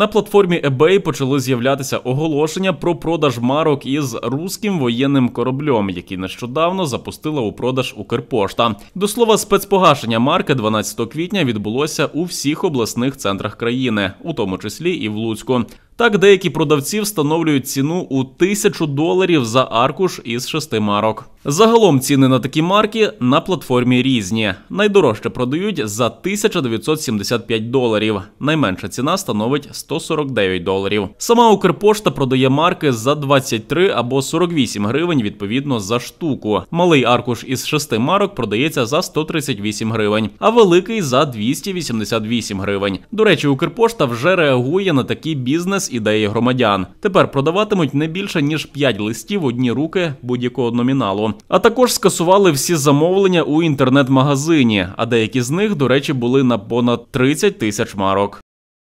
На платформі eBay почали з'являтися оголошення про продаж марок із руським воєнним кораблем, який нещодавно запустила у продаж Укрпошта. До слова, спецпогашення марки 12 квітня відбулося у всіх обласних центрах країни, у тому числі і в Луцьку. Так деякі продавці встановлюють ціну у тисячу доларів за аркуш із шести марок. Загалом ціни на такі марки на платформі різні. Найдорожче продають за 1975 доларів. Найменша ціна становить 149 доларів. Сама Укрпошта продає марки за 23 або 48 гривень відповідно за штуку. Малий аркуш із шести марок продається за 138 гривень, а великий за 288 гривень. До речі, Укрпошта вже реагує на такий бізнес ідеї громадян. Тепер продаватимуть не більше ніж 5 листів в одні руки будь-якого номіналу. А також скасували всі замовлення у інтернет-магазині, а деякі з них, до речі, були на понад 30 тисяч марок.